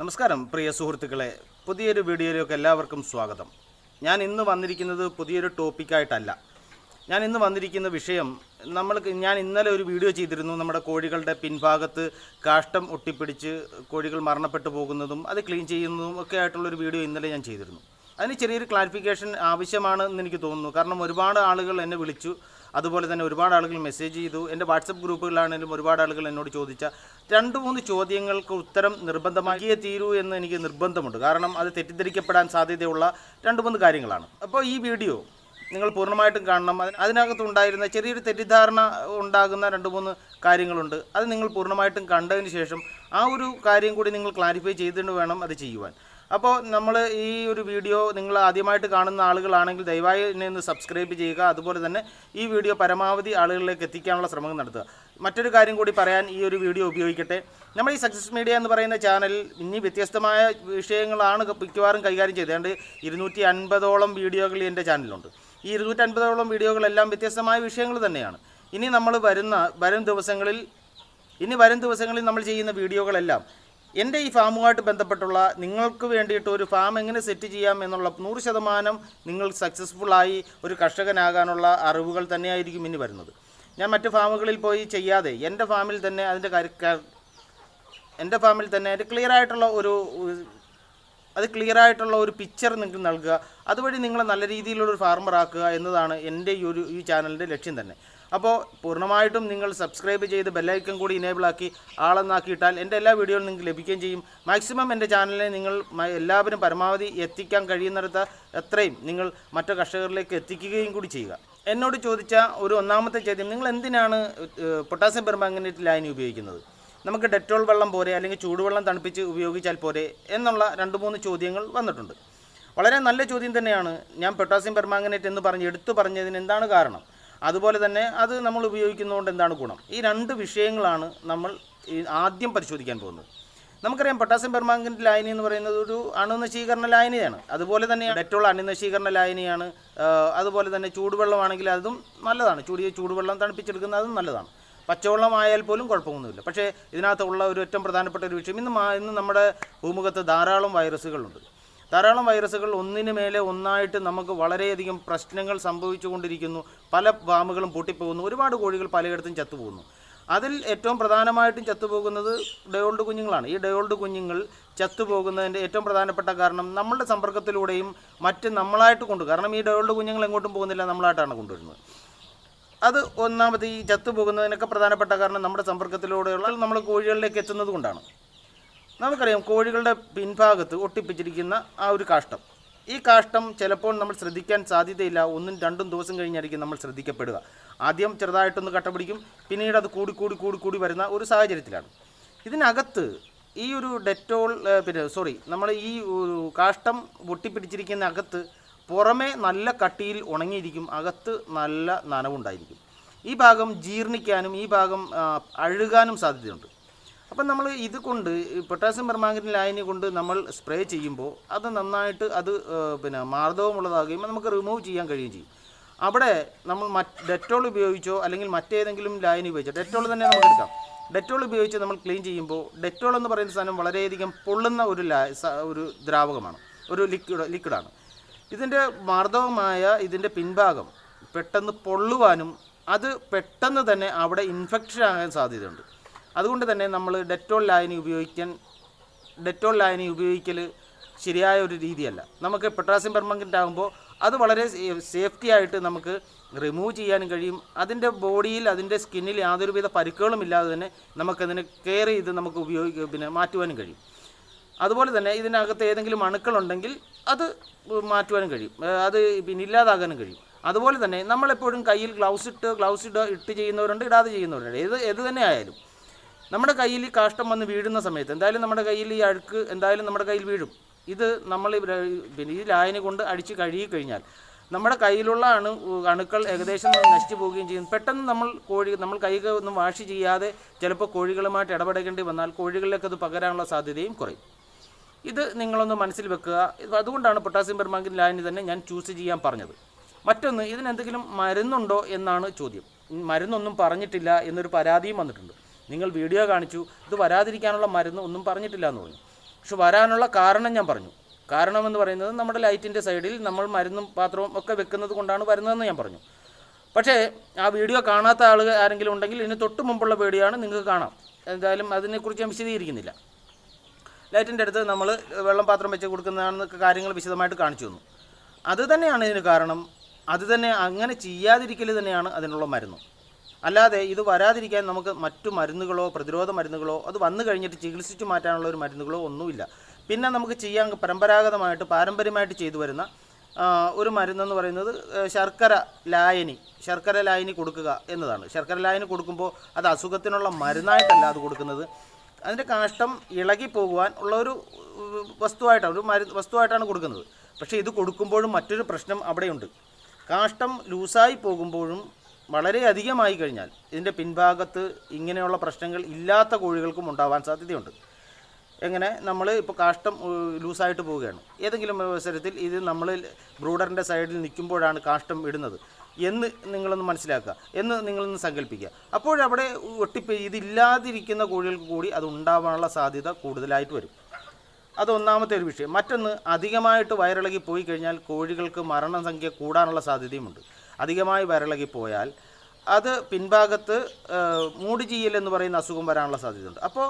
നമസ്കാരം പ്രിയ സുഹൃത്തുക്കളെ പുതിയൊരു വീഡിയോയിലേക്ക് എല്ലാവർക്കും സ്വാഗതം ഞാൻ ഇന്ന് വന്നിരിക്കുന്നത് പുതിയൊരു ടോപ്പിക്കായിട്ടല്ല ഞാൻ ഇന്ന് വന്നിരിക്കുന്ന വിഷയം നമ്മൾക്ക് ഞാൻ ഇന്നലെ ഒരു വീഡിയോ ചെയ്തിരുന്നു നമ്മുടെ കോഴികളുടെ പിൻഭാഗത്ത് കാഷ്ടം ഒട്ടിപ്പിടിച്ച് കോഴികൾ മരണപ്പെട്ടു പോകുന്നതും അത് ക്ലീൻ ചെയ്യുന്നതും ഒക്കെ ആയിട്ടുള്ളൊരു വീഡിയോ ഇന്നലെ ഞാൻ ചെയ്തിരുന്നു അതിന് ചെറിയൊരു ക്ലാരിഫിക്കേഷൻ ആവശ്യമാണെന്ന് എനിക്ക് തോന്നുന്നു കാരണം ഒരുപാട് ആളുകൾ എന്നെ വിളിച്ചു അതുപോലെ തന്നെ ഒരുപാട് ആളുകൾ മെസ്സേജ് ചെയ്തു എൻ്റെ വാട്സപ്പ് ഗ്രൂപ്പുകളാണെങ്കിലും ഒരുപാട് ആളുകൾ എന്നോട് ചോദിച്ച രണ്ട് മൂന്ന് ചോദ്യങ്ങൾക്ക് ഉത്തരം നിർബന്ധമാക്കിയേ തീരൂ എന്ന് എനിക്ക് നിർബന്ധമുണ്ട് കാരണം അത് തെറ്റിദ്ധരിക്കപ്പെടാൻ സാധ്യതയുള്ള രണ്ട് മൂന്ന് കാര്യങ്ങളാണ് അപ്പോൾ ഈ വീഡിയോ നിങ്ങൾ പൂർണ്ണമായിട്ടും കാണണം അതിന് അതിനകത്തുണ്ടായിരുന്ന ചെറിയൊരു തെറ്റിദ്ധാരണ ഉണ്ടാകുന്ന രണ്ട് മൂന്ന് കാര്യങ്ങളുണ്ട് അത് നിങ്ങൾ പൂർണ്ണമായിട്ടും കണ്ടതിന് ശേഷം ആ ഒരു കാര്യം കൂടി നിങ്ങൾ ക്ലാരിഫൈ ചെയ്തിട്ട് വേണം അത് ചെയ്യുവാൻ അപ്പോൾ നമ്മൾ ഈ ഒരു വീഡിയോ നിങ്ങൾ ആദ്യമായിട്ട് കാണുന്ന ആളുകളാണെങ്കിൽ ദയവായി എന്നെ ഒന്ന് സബ്സ്ക്രൈബ് ചെയ്യുക അതുപോലെ തന്നെ ഈ വീഡിയോ പരമാവധി ആളുകളിലേക്ക് എത്തിക്കാനുള്ള ശ്രമം നടത്തുക മറ്റൊരു കാര്യം കൂടി പറയാൻ ഈ ഒരു വീഡിയോ ഉപയോഗിക്കട്ടെ നമ്മൾ ഈ സക്സസ് മീഡിയ എന്ന് പറയുന്ന ചാനൽ ഇനി വ്യത്യസ്തമായ വിഷയങ്ങളാണ് മിക്കവാറും കൈകാര്യം ചെയ്തത് അതുകൊണ്ട് ഇരുന്നൂറ്റി അൻപതോളം വീഡിയോകൾ എൻ്റെ ചാനലിലുണ്ട് ഈ ഇരുന്നൂറ്റി അൻപതോളം വീഡിയോകളെല്ലാം വ്യത്യസ്തമായ വിഷയങ്ങൾ തന്നെയാണ് ഇനി നമ്മൾ വരുന്ന വരും ദിവസങ്ങളിൽ ഇനി വരും ദിവസങ്ങളിൽ നമ്മൾ ചെയ്യുന്ന വീഡിയോകളെല്ലാം എൻ്റെ ഈ ഫാമുമായിട്ട് ബന്ധപ്പെട്ടുള്ള നിങ്ങൾക്ക് വേണ്ടിയിട്ട് ഒരു ഫാം എങ്ങനെ സെറ്റ് ചെയ്യാം എന്നുള്ള നൂറ് ശതമാനം നിങ്ങൾ സക്സസ്ഫുള്ളായി ഒരു കർഷകനാകാനുള്ള അറിവുകൾ തന്നെയായിരിക്കും ഇനി വരുന്നത് ഞാൻ മറ്റു ഫാമുകളിൽ പോയി ചെയ്യാതെ എൻ്റെ ഫാമിൽ തന്നെ അതിൻ്റെ കാര്യ എൻ്റെ ഫാമിൽ തന്നെ അതിൻ്റെ ക്ലിയർ ആയിട്ടുള്ള ഒരു അത് ക്ലിയർ ആയിട്ടുള്ള ഒരു പിക്ചർ നിങ്ങൾക്ക് നൽകുക അതുവഴി നിങ്ങളെ നല്ല രീതിയിലുള്ള ഒരു ഫാർമർ ആക്കുക എന്നതാണ് എൻ്റെ ഈ ഒരു ഈ ചാനലിൻ്റെ ലക്ഷ്യം തന്നെ അപ്പോൾ പൂർണ്ണമായിട്ടും നിങ്ങൾ സബ്സ്ക്രൈബ് ചെയ്ത് ബെല്ലൈക്കൺ കൂടി ഇനേബിളാക്കി ആളെന്നാക്കിയിട്ടാൽ എൻ്റെ എല്ലാ വീഡിയോയും നിങ്ങൾക്ക് ലഭിക്കുകയും ചെയ്യും മാക്സിമം എൻ്റെ ചാനലിനെ നിങ്ങൾ എല്ലാവരും പരമാവധി എത്തിക്കാൻ കഴിയുന്നിടത്ത് എത്രയും നിങ്ങൾ മറ്റു കർഷകരിലേക്ക് എത്തിക്കുകയും കൂടി ചെയ്യുക എന്നോട് ചോദിച്ച ഒരു ഒന്നാമത്തെ ചോദ്യം നിങ്ങൾ എന്തിനാണ് പൊട്ടാസ്യം പെർമാംഗനേറ്റ് ലൈൻ ഉപയോഗിക്കുന്നത് നമുക്ക് ഡെറ്റോൾ വെള്ളം പോരെ അല്ലെങ്കിൽ ചൂടുവെള്ളം തണുപ്പിച്ച് ഉപയോഗിച്ചാൽ പോരെ എന്നുള്ള രണ്ട് മൂന്ന് ചോദ്യങ്ങൾ വന്നിട്ടുണ്ട് വളരെ നല്ല ചോദ്യം തന്നെയാണ് ഞാൻ പൊട്ടാസ്യം പെർമാംഗനേറ്റ് എന്ന് പറഞ്ഞ് എടുത്തു പറഞ്ഞതിന് എന്താണ് കാരണം അതുപോലെ തന്നെ അത് നമ്മൾ ഉപയോഗിക്കുന്നതുകൊണ്ട് എന്താണ് ഗുണം ഈ രണ്ട് വിഷയങ്ങളാണ് നമ്മൾ ആദ്യം പരിശോധിക്കാൻ പോകുന്നത് നമുക്കറിയാം പൊട്ടാസ്യം പെർമാംഗനേറ്റ് ലായനി എന്ന് പറയുന്നത് ഒരു അണുനശീകരണ ലായനിയാണ് അതുപോലെ തന്നെ ഡെറ്റോൾ അണുനശീകരണ ലായനിയാണ് അതുപോലെ തന്നെ ചൂടുവെള്ളമാണെങ്കിൽ അതും നല്ലതാണ് ചൂടിയ ചൂടുവെള്ളം തണുപ്പിച്ചെടുക്കുന്ന അതും നല്ലതാണ് പച്ചവെള്ളമായാൽ പോലും കുഴപ്പമൊന്നുമില്ല പക്ഷേ ഇതിനകത്തുള്ള ഒരു ഏറ്റവും പ്രധാനപ്പെട്ട ഒരു വിഷയം ഇന്ന് ഇന്ന് നമ്മുടെ ഭൂമുഖത്ത് ധാരാളം വൈറസുകളുണ്ട് ധാരാളം വൈറസുകൾ ഒന്നിന് മേലെ ഒന്നായിട്ട് നമുക്ക് വളരെയധികം പ്രശ്നങ്ങൾ സംഭവിച്ചുകൊണ്ടിരിക്കുന്നു പല ഫാമുകളും പൊട്ടിപ്പോകുന്നു ഒരുപാട് കോഴികൾ പലയിടത്തും ചത്തുപോകുന്നു അതിൽ ഏറ്റവും പ്രധാനമായിട്ടും ചത്തുപോകുന്നത് ഡയോൾഡ് കുഞ്ഞുങ്ങളാണ് ഈ ഡയോൾഡ് കുഞ്ഞുങ്ങൾ ചത്തുപോകുന്നതിൻ്റെ ഏറ്റവും പ്രധാനപ്പെട്ട കാരണം നമ്മളുടെ സമ്പർക്കത്തിലൂടെയും മറ്റ് നമ്മളായിട്ട് കൊണ്ടു കാരണം ഈ ഡയോൾഡ് കുഞ്ഞുങ്ങൾ എങ്ങോട്ടും പോകുന്നില്ല നമ്മളായിട്ടാണ് കൊണ്ടുവരുന്നത് അത് ഒന്നാമത് ഈ ചത്തുപോകുന്നതിനൊക്കെ പ്രധാനപ്പെട്ട കാരണം നമ്മുടെ സമ്പർക്കത്തിലൂടെയുള്ള നമ്മൾ കോഴികളിലേക്ക് എത്തുന്നത് കൊണ്ടാണ് നമുക്കറിയാം കോഴികളുടെ പിൻഭാഗത്ത് ഒട്ടിപ്പിച്ചിരിക്കുന്ന ആ ഒരു കാഷ്ടം ഈ കാഷ്ടം ചിലപ്പോൾ നമ്മൾ ശ്രദ്ധിക്കാൻ സാധ്യതയില്ല ഒന്നും രണ്ടും ദിവസം കഴിഞ്ഞായിരിക്കും നമ്മൾ ശ്രദ്ധിക്കപ്പെടുക ആദ്യം ചെറുതായിട്ടൊന്ന് കട്ട പിടിക്കും പിന്നീട് അത് കൂടി കൂടി കൂടി കൂടി വരുന്ന ഒരു സാഹചര്യത്തിലാണ് ഇതിനകത്ത് ഈ ഒരു ഡെറ്റോൾ പിന്നെ സോറി നമ്മൾ ഈ കാഷ്ടം ഒട്ടിപ്പിടിച്ചിരിക്കുന്ന അകത്ത് പുറമേ നല്ല കട്ടിയിൽ ഉണങ്ങിയിരിക്കും അകത്ത് നല്ല നനവുണ്ടായിരിക്കും ഈ ഭാഗം ജീർണിക്കാനും ഈ ഭാഗം അഴുകാനും സാധ്യതയുണ്ട് അപ്പം നമ്മൾ ഇത് കൊണ്ട് പൊട്ടാസ്യം പെർമാംഗനേറ്റ് ലായനി കൊണ്ട് നമ്മൾ സ്പ്രേ ചെയ്യുമ്പോൾ അത് നന്നായിട്ട് അത് പിന്നെ മാർദ്ദവമുള്ളതാകുകയും നമുക്ക് റിമൂവ് ചെയ്യാൻ കഴിയുകയും ചെയ്യും അവിടെ നമ്മൾ മറ്റ് ഡെറ്റോൾ ഉപയോഗിച്ചോ അല്ലെങ്കിൽ മറ്റേതെങ്കിലും ലായനി ഉപയോഗിച്ചോ ഡെറ്റോൾ തന്നെ നമുക്ക് എടുക്കാം ഡെറ്റോൾ ഉപയോഗിച്ച് നമ്മൾ ക്ലീൻ ചെയ്യുമ്പോൾ ഡെറ്റോൾ എന്ന് പറയുന്ന സാധനം വളരെയധികം പൊള്ളുന്ന ഒരു ലാ ഒരു ദ്രാവകമാണ് ഒരു ലിക്വിഡ് ലിക്വിഡാണ് ഇതിൻ്റെ മാർദ്ദവമായ ഇതിൻ്റെ പിൻഭാഗം പെട്ടെന്ന് പൊള്ളുവാനും അത് പെട്ടെന്ന് തന്നെ അവിടെ ഇൻഫെക്ഷൻ ആകാൻ സാധ്യതയുണ്ട് അതുകൊണ്ട് തന്നെ നമ്മൾ ഡെറ്റോൾ ലായനി ഉപയോഗിക്കാൻ ഡെറ്റോൾ ലായനി ഉപയോഗിക്കൽ ശരിയായ ഒരു രീതിയല്ല നമുക്ക് പെട്രാസ്യം പെർമംഗനറ്റ് ആകുമ്പോൾ അത് വളരെ സേഫ്റ്റി ആയിട്ട് നമുക്ക് റിമൂവ് ചെയ്യാനും കഴിയും അതിൻ്റെ ബോഡിയിൽ അതിൻ്റെ സ്കിന്നിൽ യാതൊരുവിധ പരുക്കുകളും ഇല്ലാതെ തന്നെ നമുക്കതിനെ കെയർ ചെയ്ത് നമുക്ക് ഉപയോഗിക്കുക പിന്നെ മാറ്റുവാനും കഴിയും അതുപോലെ തന്നെ ഇതിനകത്ത് ഏതെങ്കിലും അണുക്കളുണ്ടെങ്കിൽ അത് മാറ്റുവാനും കഴിയും അത് പിന്നെ ഇല്ലാതാകാനും കഴിയും അതുപോലെ തന്നെ നമ്മളെപ്പോഴും കയ്യിൽ ഗ്ലൗസ് ഇട്ട് ഗ്ലൗസ് ഇട്ട് ഇട്ട് ചെയ്യുന്നവരുണ്ട് ഇടാതെ ചെയ്യുന്നവരുണ്ട് ഏത് ഏത് തന്നെ ആയാലും നമ്മുടെ കയ്യിൽ ഈ കാഷ്ടം വന്ന് വീഴുന്ന സമയത്ത് എന്തായാലും നമ്മുടെ കയ്യിൽ ഈ അഴുക്ക് എന്തായാലും നമ്മുടെ കയ്യിൽ വീഴും ഇത് നമ്മൾ പിന്നെ ഈ ലായനി കൊണ്ട് അടിച്ച് കഴുകി കഴിഞ്ഞാൽ നമ്മുടെ കയ്യിലുള്ള അണു അണുക്കൾ ഏകദേശം നശിച്ചു പോവുകയും ചെയ്യും പെട്ടെന്ന് നമ്മൾ കോഴി നമ്മൾ കൈകൾ ഒന്നും വാഷ് ചെയ്യാതെ ചിലപ്പോൾ കോഴികളുമായിട്ട് ഇടപെടേണ്ടി വന്നാൽ കോഴികളിലേക്ക് അത് പകരാനുള്ള സാധ്യതയും കുറയും ഇത് നിങ്ങളൊന്ന് മനസ്സിൽ വെക്കുക അതുകൊണ്ടാണ് പൊട്ടാസ്യം പെർമാങ്കിൻ ലായനി തന്നെ ഞാൻ ചൂസ് ചെയ്യാൻ പറഞ്ഞത് മറ്റൊന്ന് ഇതിനെന്തെങ്കിലും മരുന്നുണ്ടോ എന്നാണ് ചോദ്യം മരുന്നൊന്നും പറഞ്ഞിട്ടില്ല എന്നൊരു പരാതിയും വന്നിട്ടുണ്ട് നിങ്ങൾ വീഡിയോ കാണിച്ചു ഇത് വരാതിരിക്കാനുള്ള മരുന്ന് ഒന്നും പറഞ്ഞിട്ടില്ല എന്ന് പറഞ്ഞു പക്ഷെ വരാനുള്ള കാരണം ഞാൻ പറഞ്ഞു കാരണം എന്ന് പറയുന്നത് നമ്മുടെ ലൈറ്റിൻ്റെ സൈഡിൽ നമ്മൾ മരുന്നും പാത്രവും ഒക്കെ വെക്കുന്നത് കൊണ്ടാണ് വരുന്നതെന്ന് ഞാൻ പറഞ്ഞു പക്ഷേ ആ വീഡിയോ കാണാത്ത ആൾ ആരെങ്കിലും ഉണ്ടെങ്കിൽ ഇതിന് തൊട്ട് മുമ്പുള്ള വീഡിയോ നിങ്ങൾക്ക് കാണാം എന്തായാലും അതിനെക്കുറിച്ച് ഞാൻ വിശദീകരിക്കുന്നില്ല ലൈറ്റിൻ്റെ അടുത്ത് നമ്മൾ വെള്ളം പാത്രം വെച്ച് കൊടുക്കുന്നതാണെന്നൊക്കെ കാര്യങ്ങൾ വിശദമായിട്ട് കാണിച്ചു തന്നു അത് തന്നെയാണ് ഇതിന് കാരണം അത് തന്നെ അങ്ങനെ ചെയ്യാതിരിക്കൽ തന്നെയാണ് അതിനുള്ള മരുന്ന് അല്ലാതെ ഇത് വരാതിരിക്കാൻ നമുക്ക് മറ്റു മരുന്നുകളോ പ്രതിരോധ മരുന്നുകളോ അത് വന്നു കഴിഞ്ഞിട്ട് ചികിത്സിച്ചു മാറ്റാനുള്ള ഒരു മരുന്നുകളോ ഒന്നുമില്ല പിന്നെ നമുക്ക് ചെയ്യാൻ പരമ്പരാഗതമായിട്ട് പാരമ്പര്യമായിട്ട് ചെയ്തു വരുന്ന ഒരു മരുന്നെന്ന് പറയുന്നത് ശർക്കര ലായനി ശർക്കര ലായനി കൊടുക്കുക എന്നതാണ് ശർക്കര ലായനി കൊടുക്കുമ്പോൾ അത് അസുഖത്തിനുള്ള മരുന്നായിട്ടല്ല അത് കൊടുക്കുന്നത് അതിൻ്റെ കാഷ്ടം ഇളകി പോകുവാൻ ഉള്ള ഒരു വസ്തുവായിട്ടാണ് ഒരു മരു വസ്തുവായിട്ടാണ് കൊടുക്കുന്നത് പക്ഷേ ഇത് കൊടുക്കുമ്പോഴും മറ്റൊരു പ്രശ്നം അവിടെയുണ്ട് കാഷ്ടം ലൂസായി പോകുമ്പോഴും വളരെയധികമായി കഴിഞ്ഞാൽ ഇതിൻ്റെ പിൻഭാഗത്ത് ഇങ്ങനെയുള്ള പ്രശ്നങ്ങൾ ഇല്ലാത്ത കോഴികൾക്കും ഉണ്ടാവാൻ സാധ്യതയുണ്ട് എങ്ങനെ നമ്മൾ ഇപ്പോൾ കാഷ്ടം ലൂസായിട്ട് പോവുകയാണ് ഏതെങ്കിലും അവസരത്തിൽ ഇത് നമ്മൾ ബ്രൂഡറിൻ്റെ സൈഡിൽ നിൽക്കുമ്പോഴാണ് കാഷ്ടം ഇടുന്നത് എന്ന് നിങ്ങളൊന്ന് മനസ്സിലാക്കുക എന്ന് നിങ്ങളൊന്ന് സങ്കല്പിക്കുക അപ്പോഴവിടെ ഒട്ടിപ്പ് ഇതില്ലാതിരിക്കുന്ന കോഴികൾക്ക് കൂടി അത് ഉണ്ടാവാനുള്ള സാധ്യത കൂടുതലായിട്ട് വരും അത് ഒന്നാമത്തെ ഒരു വിഷയം മറ്റൊന്ന് അധികമായിട്ട് വയറിളകി പോയി കഴിഞ്ഞാൽ കോഴികൾക്ക് മരണസംഖ്യ കൂടാനുള്ള സാധ്യതയുമുണ്ട് അധികമായി വരളകിപ്പോയാൽ അത് പിൻഭാഗത്ത് മൂടുചീയൽ എന്ന് പറയുന്ന അസുഖം വരാനുള്ള സാധ്യതയുണ്ട് അപ്പോൾ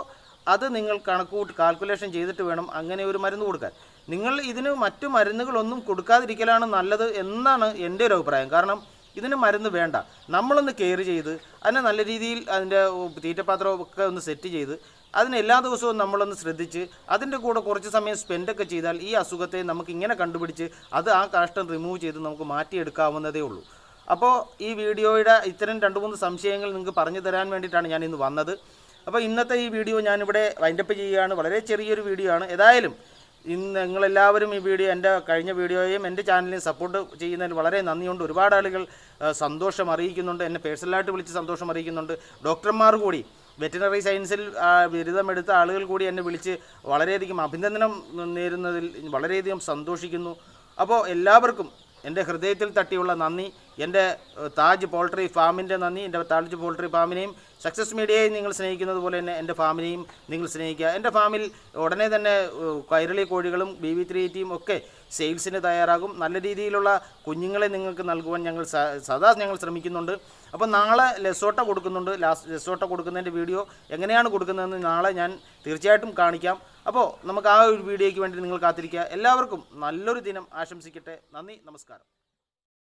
അത് നിങ്ങൾ കണക്കൂട്ട് കാൽക്കുലേഷൻ ചെയ്തിട്ട് വേണം അങ്ങനെ ഒരു മരുന്ന് കൊടുക്കാൻ നിങ്ങൾ ഇതിന് മറ്റു മരുന്നുകളൊന്നും കൊടുക്കാതിരിക്കലാണ് നല്ലത് എന്നാണ് എൻ്റെ ഒരു അഭിപ്രായം കാരണം ഇതിന് മരുന്ന് വേണ്ട നമ്മളൊന്ന് കെയർ ചെയ്ത് അതിനെ നല്ല രീതിയിൽ അതിൻ്റെ തീറ്റപാത്രമൊക്കെ ഒന്ന് സെറ്റ് ചെയ്ത് അതിന് എല്ലാ ദിവസവും നമ്മളൊന്ന് ശ്രദ്ധിച്ച് അതിൻ്റെ കൂടെ കുറച്ച് സമയം സ്പെൻഡൊക്കെ ചെയ്താൽ ഈ അസുഖത്തെ നമുക്ക് ഇങ്ങനെ കണ്ടുപിടിച്ച് അത് ആ കാഷ്ടം റിമൂവ് ചെയ്ത് നമുക്ക് മാറ്റിയെടുക്കാവുന്നതേ ഉള്ളൂ അപ്പോൾ ഈ വീഡിയോയുടെ ഇത്തരം രണ്ട് മൂന്ന് സംശയങ്ങൾ നിങ്ങൾക്ക് പറഞ്ഞു തരാൻ വേണ്ടിയിട്ടാണ് ഞാൻ ഇന്ന് വന്നത് അപ്പോൾ ഇന്നത്തെ ഈ വീഡിയോ ഞാനിവിടെ വൈൻഡപ്പ് ചെയ്യുകയാണ് വളരെ ചെറിയൊരു വീഡിയോ ആണ് ഏതായാലും ഇന്ന് നിങ്ങളെല്ലാവരും ഈ വീഡിയോ എൻ്റെ കഴിഞ്ഞ വീഡിയോയും എൻ്റെ ചാനലിനെയും സപ്പോർട്ട് ചെയ്യുന്നതിൽ വളരെ നന്ദിയുണ്ട് ഒരുപാട് ആളുകൾ സന്തോഷം അറിയിക്കുന്നുണ്ട് എന്നെ പേഴ്സണലായിട്ട് വിളിച്ച് സന്തോഷം അറിയിക്കുന്നുണ്ട് ഡോക്ടർമാർ കൂടി വെറ്റിനറി സയൻസിൽ ബിരുദമെടുത്ത ആളുകൾ കൂടി എന്നെ വിളിച്ച് വളരെയധികം അഭിനന്ദനം നേരുന്നതിൽ വളരെയധികം സന്തോഷിക്കുന്നു അപ്പോൾ എല്ലാവർക്കും എൻ്റെ ഹൃദയത്തിൽ തട്ടിയുള്ള നന്ദി എൻ്റെ താജ് പോൾട്രി ഫാമിൻ്റെ നന്ദി എൻ്റെ താജ് പോൾട്രി ഫാമിനെയും സക്സസ് മീഡിയയെ നിങ്ങൾ സ്നേഹിക്കുന്നത് പോലെ തന്നെ എൻ്റെ ഫാമിനെയും നിങ്ങൾ സ്നേഹിക്കുക എൻ്റെ ഫാമിൽ ഉടനെ തന്നെ കൈരളി കോഴികളും ബി വി ത്രീ എയ്റ്റിയും ഒക്കെ സെയിൽസിന് തയ്യാറാകും നല്ല രീതിയിലുള്ള കുഞ്ഞുങ്ങളെ നിങ്ങൾക്ക് നൽകുവാൻ ഞങ്ങൾ സദാ ഞങ്ങൾ ശ്രമിക്കുന്നുണ്ട് അപ്പോൾ നാളെ ലെസോട്ട കൊടുക്കുന്നുണ്ട് ലാസ്റ്റ് ലെസോട്ട കൊടുക്കുന്നതിൻ്റെ വീഡിയോ എങ്ങനെയാണ് കൊടുക്കുന്നതെന്ന് നാളെ ഞാൻ തീർച്ചയായിട്ടും കാണിക്കാം അപ്പോൾ നമുക്ക് ആ ഒരു വീഡിയോയ്ക്ക് വേണ്ടി നിങ്ങൾ കാത്തിരിക്കുക എല്ലാവർക്കും നല്ലൊരു ദിനം ആശംസിക്കട്ടെ നന്ദി നമസ്കാരം